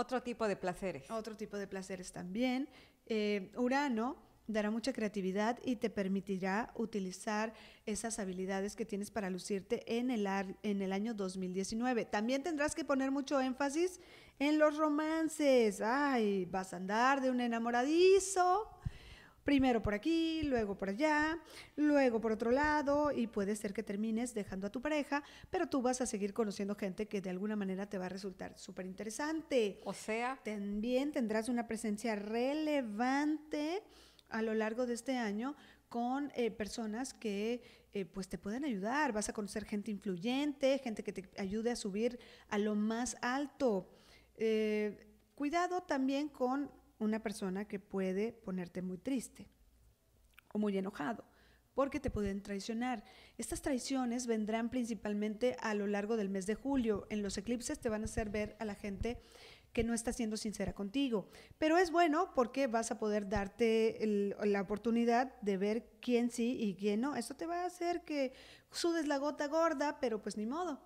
Otro tipo de placeres. Otro tipo de placeres también. Eh, Urano dará mucha creatividad y te permitirá utilizar esas habilidades que tienes para lucirte en el, en el año 2019. También tendrás que poner mucho énfasis en los romances. Ay, vas a andar de un enamoradizo primero por aquí, luego por allá, luego por otro lado y puede ser que termines dejando a tu pareja, pero tú vas a seguir conociendo gente que de alguna manera te va a resultar súper interesante. O sea, también tendrás una presencia relevante a lo largo de este año con eh, personas que eh, pues te pueden ayudar, vas a conocer gente influyente, gente que te ayude a subir a lo más alto. Eh, cuidado también con una persona que puede ponerte muy triste o muy enojado porque te pueden traicionar. Estas traiciones vendrán principalmente a lo largo del mes de julio. En los eclipses te van a hacer ver a la gente que no está siendo sincera contigo. Pero es bueno porque vas a poder darte la oportunidad de ver quién sí y quién no. eso te va a hacer que sudes la gota gorda, pero pues ni modo.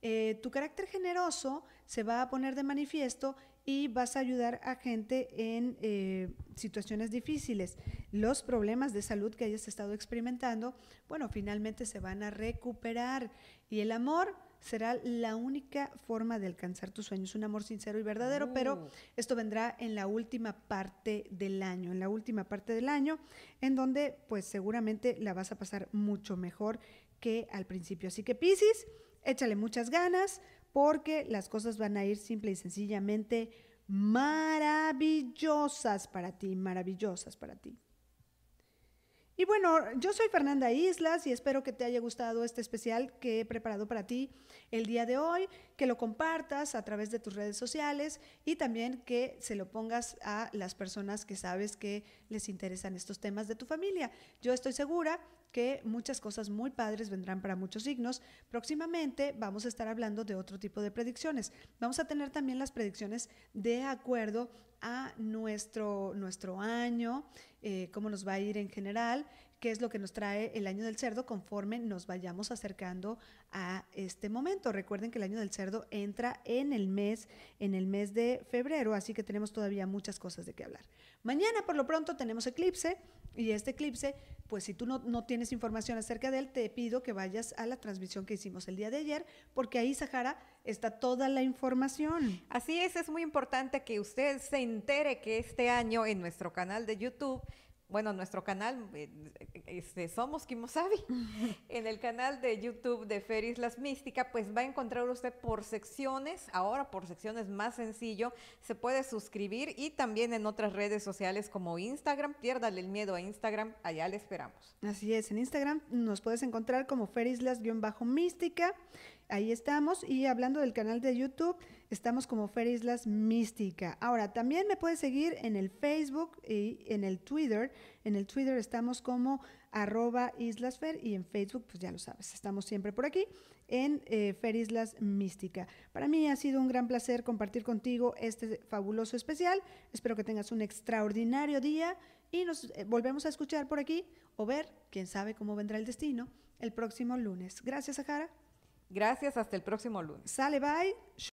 Eh, tu carácter generoso se va a poner de manifiesto y vas a ayudar a gente en eh, situaciones difíciles. Los problemas de salud que hayas estado experimentando, bueno, finalmente se van a recuperar y el amor será la única forma de alcanzar tus sueños, un amor sincero y verdadero, pero mm. esto vendrá en la última parte del año, en la última parte del año, en donde pues seguramente la vas a pasar mucho mejor que al principio. Así que Piscis, échale muchas ganas, porque las cosas van a ir simple y sencillamente maravillosas para ti, maravillosas para ti. Y bueno, yo soy Fernanda Islas y espero que te haya gustado este especial que he preparado para ti el día de hoy, que lo compartas a través de tus redes sociales y también que se lo pongas a las personas que sabes que les interesan estos temas de tu familia. Yo estoy segura que muchas cosas muy padres vendrán para muchos signos. Próximamente vamos a estar hablando de otro tipo de predicciones. Vamos a tener también las predicciones de acuerdo a nuestro, nuestro año, eh, cómo nos va a ir en general qué es lo que nos trae el año del cerdo conforme nos vayamos acercando a este momento. Recuerden que el año del cerdo entra en el mes, en el mes de febrero, así que tenemos todavía muchas cosas de qué hablar. Mañana por lo pronto tenemos eclipse y este eclipse, pues si tú no, no tienes información acerca de él, te pido que vayas a la transmisión que hicimos el día de ayer, porque ahí, Sahara, está toda la información. Así es, es muy importante que usted se entere que este año en nuestro canal de YouTube bueno, nuestro canal, eh, este, somos Kimosabi, en el canal de YouTube de feris Islas Mística, pues va a encontrar usted por secciones, ahora por secciones más sencillo, se puede suscribir y también en otras redes sociales como Instagram, piérdale el miedo a Instagram, allá le esperamos. Así es, en Instagram nos puedes encontrar como ferislas Islas-Mística. Ahí estamos. Y hablando del canal de YouTube, estamos como Fer Islas Mística. Ahora, también me puedes seguir en el Facebook y en el Twitter. En el Twitter estamos como arroba islasfer y en Facebook, pues ya lo sabes, estamos siempre por aquí en eh, Fer Islas Mística. Para mí ha sido un gran placer compartir contigo este fabuloso especial. Espero que tengas un extraordinario día y nos eh, volvemos a escuchar por aquí o ver, quién sabe cómo vendrá el destino, el próximo lunes. Gracias, Sahara. Gracias, hasta el próximo lunes. Sale, bye.